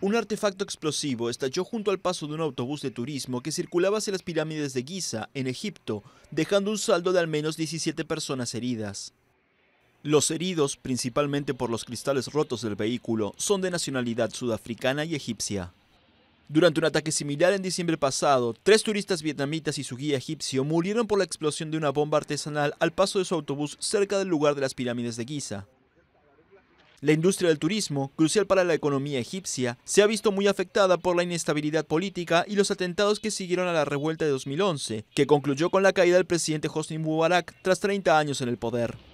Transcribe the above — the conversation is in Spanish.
Un artefacto explosivo estalló junto al paso de un autobús de turismo que circulaba hacia las pirámides de Giza, en Egipto, dejando un saldo de al menos 17 personas heridas. Los heridos, principalmente por los cristales rotos del vehículo, son de nacionalidad sudafricana y egipcia. Durante un ataque similar en diciembre pasado, tres turistas vietnamitas y su guía egipcio murieron por la explosión de una bomba artesanal al paso de su autobús cerca del lugar de las pirámides de Giza. La industria del turismo, crucial para la economía egipcia, se ha visto muy afectada por la inestabilidad política y los atentados que siguieron a la revuelta de 2011, que concluyó con la caída del presidente Hosni Mubarak tras 30 años en el poder.